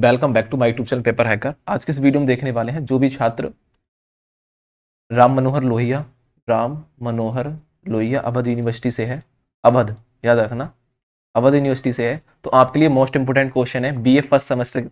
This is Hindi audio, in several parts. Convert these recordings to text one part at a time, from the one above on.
welcome back to my YouTube channel paper hacker आज के इस वीडियो में देखने वाले हैं जो भी छात्र राम मनोहर लोहिया राम मनोहर लोहिया अवध यूनिवर्सिटी से है अवध याद रखना अवध यूनिवर्सिटी से है तो आपके लिए मोस्ट इंपोर्टेंट क्वेश्चन है बी फर्स्ट सेमेस्टर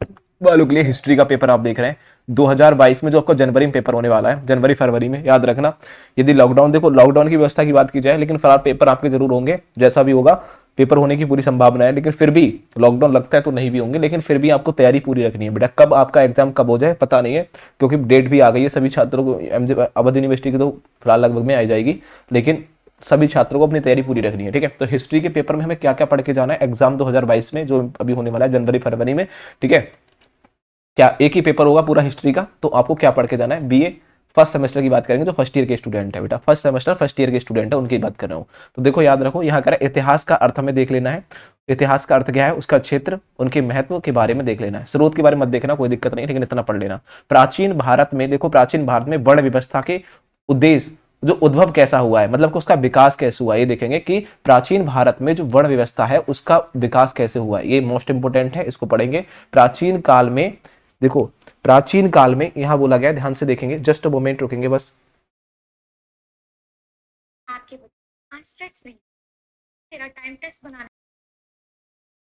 वालों के लिए हिस्ट्री का पेपर आप देख रहे हैं 2022 में जो आपका जनवरी में पेपर होने वाला है जनवरी फरवरी में याद रखना यदि लॉकडाउन देखो लॉकडाउन की व्यवस्था की बात की जाए लेकिन फिलहाल पेपर आपके जरूर होंगे जैसा भी होगा पेपर होने की पूरी संभावना है लेकिन फिर भी लॉकडाउन लगता है तो नहीं भी होंगे लेकिन फिर भी आपको तैयारी पूरी रखनी है बेटा कब आपका एग्जाम कब हो जाए पता नहीं है क्योंकि डेट भी आ गई है सभी छात्रों को एम अवध यूनिवर्सिटी की तो फिलहाल लगभग में आई जाएगी लेकिन सभी छात्रों को अपनी तैयारी पूरी रखनी है ठीक है तो हिस्ट्री के पेपर में हमें क्या क्या पढ़ के जाना है एग्जाम 2022 में जो अभी होने वाला है जनवरी फरवरी में ठीक है क्या एक ही पेपर होगा पूरा हिस्ट्री का तो आपको क्या पढ़ के जाना है बीए फर्स्ट सेमेस्टर की बात करेंगे तो फर्स्ट ईयर के स्टूडेंट है बेटा फर्स्ट सेमेस्टर फर्स्ट ईयर के स्टूडेंट है उनकी बात कर रहा हूँ तो देखो याद रखो यहाँ कर इतिहास का अर्थ हमें देख लेना है इतिहास का अर्थ क्या है उसका क्षेत्र उनके महत्व के बारे में देख लेना है स्रोत के बारे में मत देखना कोई दिक्कत नहीं लेकिन इतना पढ़ लेना प्राचीन भारत में देखो प्राचीन भारत में वर्ण व्यवस्था के उद्देश्य जो उद्भव कैसा हुआ है मतलब उसका विकास कैसे हुआ ये देखेंगे कि प्राचीन भारत में जो वर्ण व्यवस्था है उसका विकास कैसे हुआ है ये मोस्ट इंपोर्टेंट है इसको पढ़ेंगे प्राचीन काल में देखो प्राचीन काल में यहाँ बोला गया ध्यान से देखेंगे जस्ट अ मोमेंट रुकेंगे बस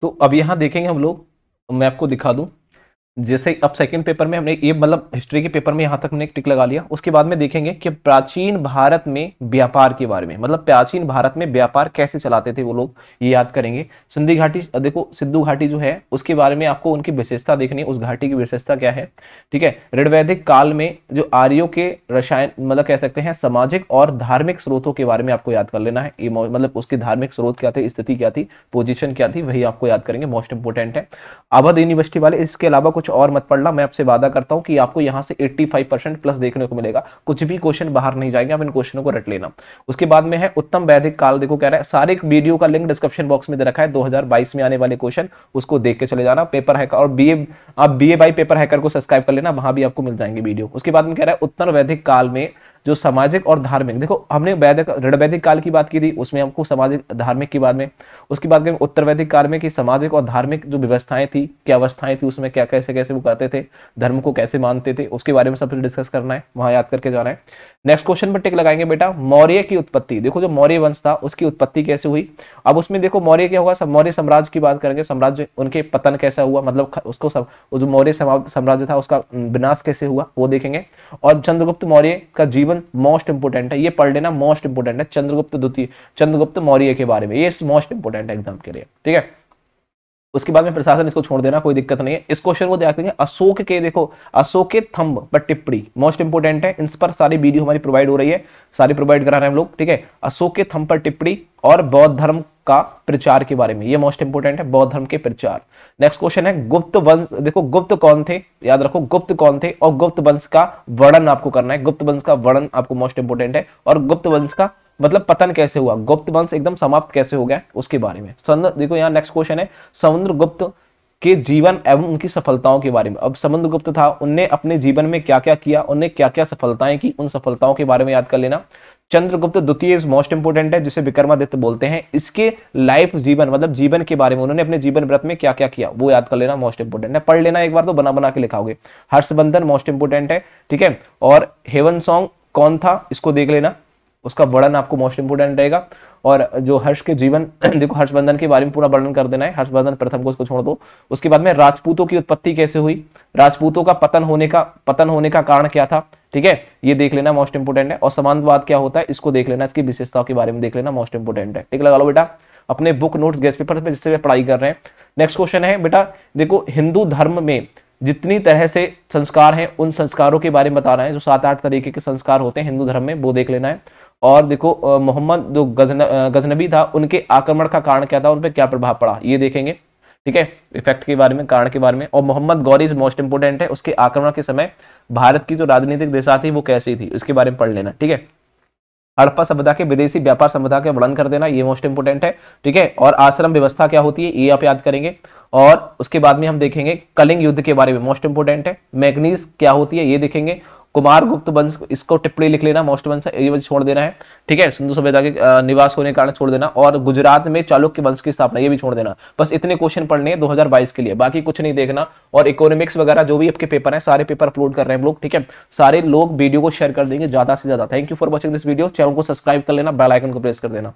तो अब यहाँ देखेंगे हम लोग तो मैं आपको दिखा दूं जैसे अब सेकंड पेपर में हमने ये मतलब हिस्ट्री के पेपर में यहां तक हमने एक टिक लगा लिया उसके बाद में देखेंगे कि प्राचीन भारत में व्यापार के बारे में मतलब प्राचीन भारत में व्यापार कैसे चलाते थे वो लोग ये याद करेंगे सिंधी घाटी देखो सिद्धू घाटी जो है उसके बारे में आपको उनकी विशेषता देखनी है उस घाटी की विशेषता क्या है ठीक है ऋणवैदिक काल में जो आर्यो के रसायन मतलब कह सकते हैं सामाजिक और धार्मिक स्रोतों के बारे में आपको याद कर लेना है मतलब उसके धार्मिक स्रोत क्या थे स्थिति क्या थी पोजिशन क्या थी वही आपको याद करेंगे मोस्ट इंपोर्टेंट है अवध यूनिवर्सिटी वाले इसके अलावा कुछ और मत पढ़ना मैं आपसे वादा करता हूं कि आपको यहां से 85 परसेंट प्लस देखने को मिलेगा कुछ भी क्वेश्चन बाहर नहीं जाएंगे आप इन क्वेश्चनों को रट लेना उसके बाद में है उत्तम वैदिक काल देखो कह रहा है सारे वीडियो का लिंक डिस्क्रिप्शन बॉक्स में दे रखा है दो में आने वाले क्वेश्चन उसको देख के चले जाना पेपर हैकर और बी आप B A by paper hacker को सब्सक्राइब कर लेना वहां भी आपको मिल जाएंगे वीडियो उसके बाद में कह रहा है उत्तर वैदिक काल में जो सामाजिक और धार्मिक देखो हमने वैदिक ऋण वैदिक काल की बात की थी उसमें हमको सामाजिक धार्मिक की बात में उसकी बात करें उत्तर वैदिक काल में सामाजिक और धार्मिक जो व्यवस्थाएं थी क्या अवस्थाएं थी उसमें क्या कैसे कैसे वो करते थे धर्म को कैसे मानते थे उसके बारे में सबसे डिस्कस करना है वहां याद करके जाना है नेक्स्ट क्वेश्चन पर टिक लगाएंगे बेटा मौर्य की उत्पत्ति देखो जो मौर्य वंश था उसकी उत्पत्ति कैसे हुई अब उसमें देखो मौर्य क्या होगा मौर्य साम्राज्य की बात करेंगे साम्राज्य उनके पतन कैसा हुआ मतलब उसको सब, जो मौर्य साम्राज्य था उसका विनाश कैसे हुआ वो देखेंगे और चंद्रगुप्त मौर्य का जीवन मोस्ट इंपोर्टेंट है ये पढ़ लेना मोस्ट इंपोर्टेंट है चंद्रगुप्त द्वितीय चंद्रगुप्त मौर्य के बारे में ये मोस्ट इंपोर्टेंट करंट एग्जाम के लिए ठीक है उसके बाद में प्रशासन इसको छोड़ देना कोई दिक्कत नहीं है इस क्वेश्चन को देखते हैं अशोक के देखो अशोक के थंब पर टिप्पणी मोस्ट इंपोर्टेंट है इन पर सारी वीडियो हमारी प्रोवाइड हो रही है सारी प्रोवाइड करा रहे हैं हम लोग ठीक है अशोक के थंब पर टिप्पणी और बौद्ध धर्म का प्रचार के बारे में ये मोस्ट इंपोर्टेंट है बौद्ध धर्म के प्रचार नेक्स्ट क्वेश्चन है गुप्त वंश देखो गुप्त कौन थे याद रखो गुप्त कौन थे और गुप्त वंश का वर्णन आपको करना है गुप्त वंश का वर्णन आपको मोस्ट इंपोर्टेंट है और गुप्त वंश का मतलब पतन कैसे हुआ गुप्त वंश एकदम समाप्त कैसे हो गया उसके बारे में देखो यहाँ नेक्स्ट क्वेश्चन है समुद्र गुप्त के जीवन एवं उनकी सफलताओं के बारे में अब समुद्र गुप्त था उनने अपने जीवन में क्या क्या किया उनने क्या क्या सफलताएं की उन सफलताओं के बारे में याद कर लेना चंद्रगुप्त द्वितीय इज मोस्ट इंपोर्टेंट है जिसे विक्रमादित्य बोलते हैं इसके लाइफ जीवन मतलब जीवन के बारे में उन्होंने अपने जीवन व्रत में क्या क्या किया वो याद कर लेना मोस्ट इंपोर्टेंट है पढ़ लेना एक बार तो बना बना के लिखाओगे हर्षबंधन मोस्ट इंपोर्टेंट है ठीक है और हेवन सॉन्ग कौन था इसको देख लेना उसका वर्णन आपको मोस्ट इंपोर्टेंट रहेगा और जो हर्ष के जीवन देखो हर्षवर्धन के बारे में पूरा वर्णन कर देना है हर्षवर्धन प्रथम को उसको छोड़ दो उसके बाद में राजपूतों की उत्पत्ति कैसे हुई राजपूतों का पतन होने का पतन होने का कारण क्या था ठीक है ये देख लेना मोस्ट इंपोर्टेंट है और समानवाद क्या होता है इसको देख लेना इसकी विशेषताओं के बारे में देख लेना मोस्ट इंपोर्टेंट है ठीक लगा लो बेटा अपने बुक नोट गेस्ट पेपर में जिससे पढ़ाई कर रहे हैं नेक्स्ट क्वेश्चन है बेटा देखो हिंदू धर्म में जितनी तरह से संस्कार हैं उन संस्कारों के बारे में बता रहे हैं जो सात आठ तरीके के संस्कार होते हैं हिंदू धर्म में वो देख लेना है और देखो मोहम्मद जो गजन गजनबी था उनके आक्रमण का कारण क्या था उन पर क्या प्रभाव पड़ा ये देखेंगे ठीक है इफेक्ट के बारे में कारण के बारे में और मोहम्मद गौरी मोस्ट इंपोर्टेंट है उसके आक्रमण के समय भारत की जो राजनीतिक दिशा थी वो कैसी थी उसके बारे में पढ़ लेना ठीक है हड़प्पा सभ्यता के विदेशी व्यापार सभ्यता के वर्णन कर देना ये मोस्ट इंपोर्टेंट है ठीक है और आश्रम व्यवस्था क्या होती है ये आप याद करेंगे और उसके बाद में हम देखेंगे कलिंग युद्ध के बारे में मोस्ट इंपोर्टेंट है मैग्नीज क्या होती है ये देखेंगे कुमार गुप्त वंश इसको टिप्पणी लिख लेना मोस्ट वंश ये वंश छोड़ देना है ठीक है सिंधु सभ्यता के निवास होने के कारण छोड़ देना और गुजरात में चालुक्य वंश की स्थापना ये भी छोड़ देना बस इतने क्वेश्चन पढ़ने हैं 2022 के लिए बाकी कुछ नहीं देखना और इकोनॉमिक्स वगैरह जो भी आपके पेपर है सारे पेपर अपलोड कर रहे हैं लोग ठीक है सारे लोग वीडियो को शेयर कर देंगे ज्यादा से ज्यादा thank you for watching this video channel को सब्सक्राइब कर लेना बेलाइकन को प्रेस कर देना